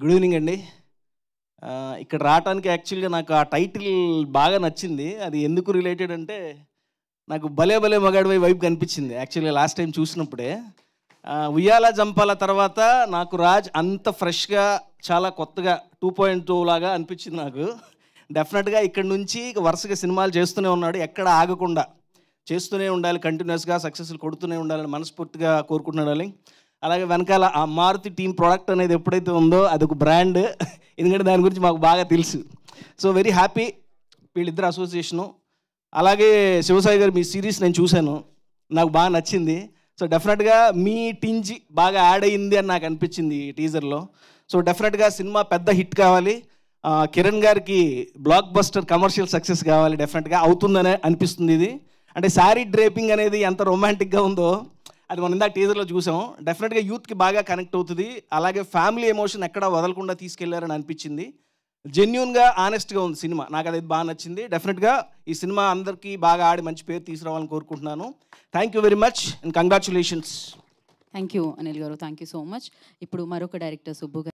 good evening అండి ఇక్కడ రావటానికి యాక్చువల్గా నాకు ఆ టైటిల్ బాగా నచ్చింది అది ఎందుకు రిలేటెడ్ అంటే నాకు భలే భలే మగాడివై వైపు కనిపించింది యాక్చువల్గా లాస్ట్ టైం చూసినప్పుడే ఉయ్యాల జంపాల తర్వాత నాకు రాజ్ అంత ఫ్రెష్గా చాలా కొత్తగా టూ పాయింట్ టూ లాగా అనిపించింది నాకు డెఫినెట్గా ఇక్కడ నుంచి వరుసగా సినిమాలు చేస్తూనే ఉన్నాడు ఎక్కడ ఆగకుండా చేస్తూనే ఉండాలి కంటిన్యూస్గా సక్సెస్ కొడుతూనే ఉండాలని మనస్ఫూర్తిగా కోరుకుంటున్నాడు అలాగే వెనకాల ఆ మారుతి టీమ్ ప్రోడక్ట్ అనేది ఎప్పుడైతే ఉందో అది ఒక బ్రాండ్ ఎందుకంటే దాని గురించి మాకు బాగా తెలుసు సో వెరీ హ్యాపీ వీళ్ళిద్దరు అసోసియేషను అలాగే శివసాయి గారు మీ సిరీస్ నేను చూశాను నాకు బాగా నచ్చింది సో డెఫినెట్గా మీ టింజి బాగా యాడ్ అయింది అని నాకు అనిపించింది టీజర్లో సో డెఫినెట్గా సినిమా పెద్ద హిట్ కావాలి కిరణ్ గారికి బ్లాక్ బస్టర్ కమర్షియల్ సక్సెస్ కావాలి డెఫినెట్గా అవుతుందనే అనిపిస్తుంది ఇది అంటే శారీ డ్రేపింగ్ అనేది ఎంత రొమాంటిక్గా ఉందో అది మనం ఇందాక టీజర్లో చూసాం డెఫినెట్గా యూత్కి బాగా కనెక్ట్ అవుతుంది అలాగే ఫ్యామిలీ ఎమోషన్ ఎక్కడ వదలకుండా తీసుకెళ్లారని అనిపించింది జెన్యున్గా ఆనెస్ట్గా ఉంది సినిమా నాకు అది బాగా నచ్చింది డెఫినెట్గా ఈ సినిమా అందరికీ బాగా ఆడి మంచి పేరు తీసుకురావాలని కోరుకుంటున్నాను thank you very much and congratulations thank you Anil garu thank you so much ఇప్పుడు మరొక డైరెక్టర్ సుబ్బు